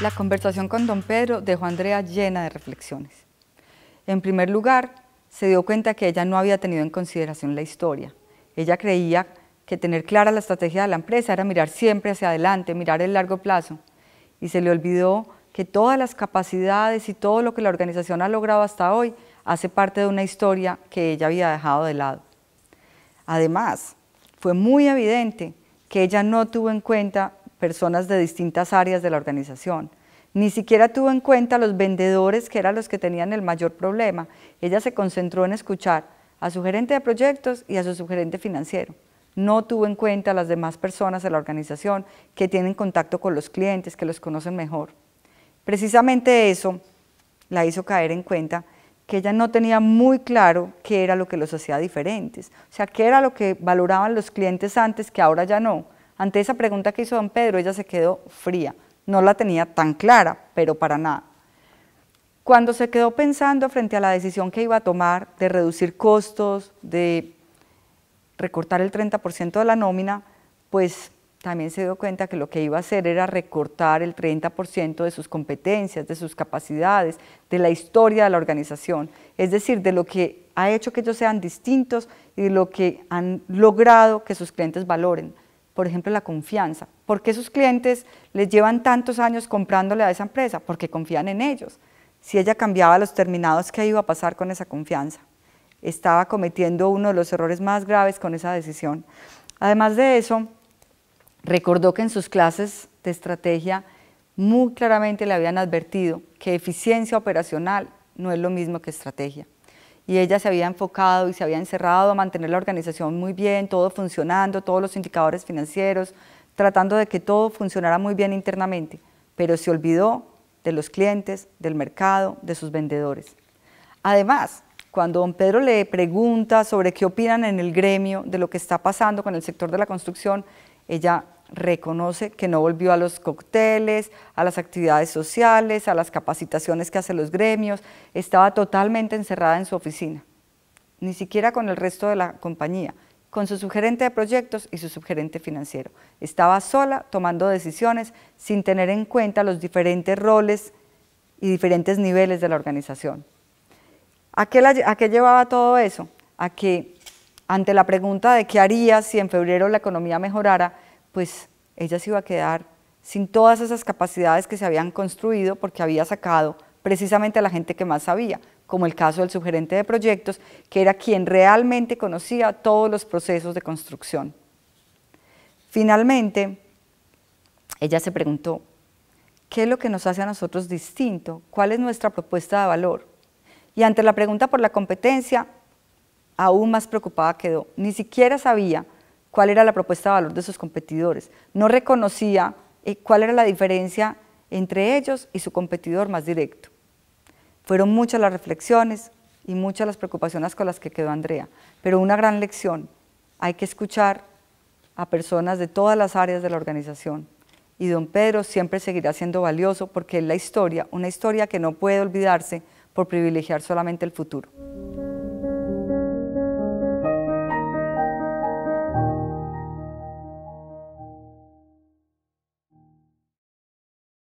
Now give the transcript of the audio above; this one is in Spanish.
La conversación con don Pedro dejó a Andrea llena de reflexiones. En primer lugar, se dio cuenta que ella no había tenido en consideración la historia. Ella creía que tener clara la estrategia de la empresa era mirar siempre hacia adelante, mirar el largo plazo. Y se le olvidó que todas las capacidades y todo lo que la organización ha logrado hasta hoy hace parte de una historia que ella había dejado de lado. Además, fue muy evidente que ella no tuvo en cuenta personas de distintas áreas de la organización. Ni siquiera tuvo en cuenta a los vendedores que eran los que tenían el mayor problema. Ella se concentró en escuchar a su gerente de proyectos y a su gerente financiero. No tuvo en cuenta a las demás personas de la organización que tienen contacto con los clientes, que los conocen mejor. Precisamente eso la hizo caer en cuenta que ella no tenía muy claro qué era lo que los hacía diferentes, o sea, qué era lo que valoraban los clientes antes que ahora ya no ante esa pregunta que hizo don Pedro, ella se quedó fría. No la tenía tan clara, pero para nada. Cuando se quedó pensando frente a la decisión que iba a tomar de reducir costos, de recortar el 30% de la nómina, pues también se dio cuenta que lo que iba a hacer era recortar el 30% de sus competencias, de sus capacidades, de la historia de la organización, es decir, de lo que ha hecho que ellos sean distintos y de lo que han logrado que sus clientes valoren por ejemplo, la confianza. ¿Por qué sus clientes les llevan tantos años comprándole a esa empresa? Porque confían en ellos. Si ella cambiaba los terminados, ¿qué iba a pasar con esa confianza? Estaba cometiendo uno de los errores más graves con esa decisión. Además de eso, recordó que en sus clases de estrategia muy claramente le habían advertido que eficiencia operacional no es lo mismo que estrategia y ella se había enfocado y se había encerrado a mantener la organización muy bien, todo funcionando, todos los indicadores financieros, tratando de que todo funcionara muy bien internamente, pero se olvidó de los clientes, del mercado, de sus vendedores. Además, cuando don Pedro le pregunta sobre qué opinan en el gremio de lo que está pasando con el sector de la construcción, ella reconoce que no volvió a los cócteles, a las actividades sociales, a las capacitaciones que hacen los gremios, estaba totalmente encerrada en su oficina, ni siquiera con el resto de la compañía, con su sugerente de proyectos y su subgerente financiero. Estaba sola tomando decisiones sin tener en cuenta los diferentes roles y diferentes niveles de la organización. ¿A qué, llevaba todo eso? A que ante la pregunta de qué haría si en febrero la economía mejorara, pues ella se iba a quedar sin todas esas capacidades que se habían construido porque había sacado precisamente a la gente que más sabía, como el caso del sugerente de proyectos, que era quien realmente conocía todos los procesos de construcción. Finalmente, ella se preguntó, ¿qué es lo que nos hace a nosotros distinto? ¿Cuál es nuestra propuesta de valor? Y ante la pregunta por la competencia, aún más preocupada quedó. Ni siquiera sabía cuál era la propuesta de valor de sus competidores. No reconocía eh, cuál era la diferencia entre ellos y su competidor más directo. Fueron muchas las reflexiones y muchas las preocupaciones con las que quedó Andrea, pero una gran lección. Hay que escuchar a personas de todas las áreas de la organización y don Pedro siempre seguirá siendo valioso porque es la historia, una historia que no puede olvidarse por privilegiar solamente el futuro.